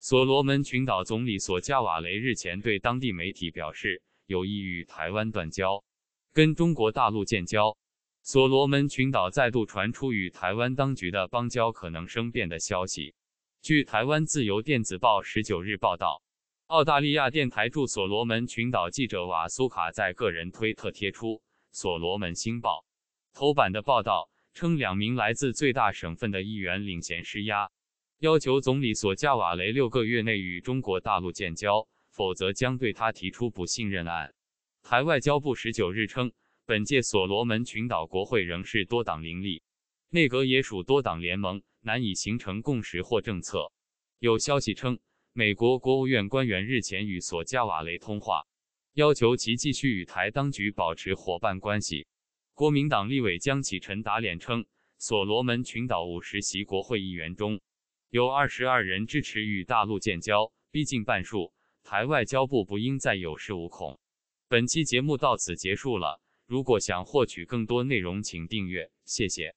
所罗门群岛总理索加瓦雷日前对当地媒体表示，有意与台湾断交，跟中国大陆建交。所罗门群岛再度传出与台湾当局的邦交可能生变的消息。据台湾自由电子报十九日报道，澳大利亚电台驻所罗门群岛记者瓦苏卡在个人推特贴出所罗门新报头版的报道，称两名来自最大省份的议员领衔施压。要求总理索加瓦雷六个月内与中国大陆建交，否则将对他提出不信任案。台外交部十九日称，本届所罗门群岛国会仍是多党林立，内阁也属多党联盟，难以形成共识或政策。有消息称，美国国务院官员日前与索加瓦雷通话，要求其继续与台当局保持伙伴关系。国民党立委江启臣打脸称，所罗门群岛五十席国会议员中。有二十二人支持与大陆建交，逼近半数。台外交部不应再有恃无恐。本期节目到此结束了。如果想获取更多内容，请订阅。谢谢。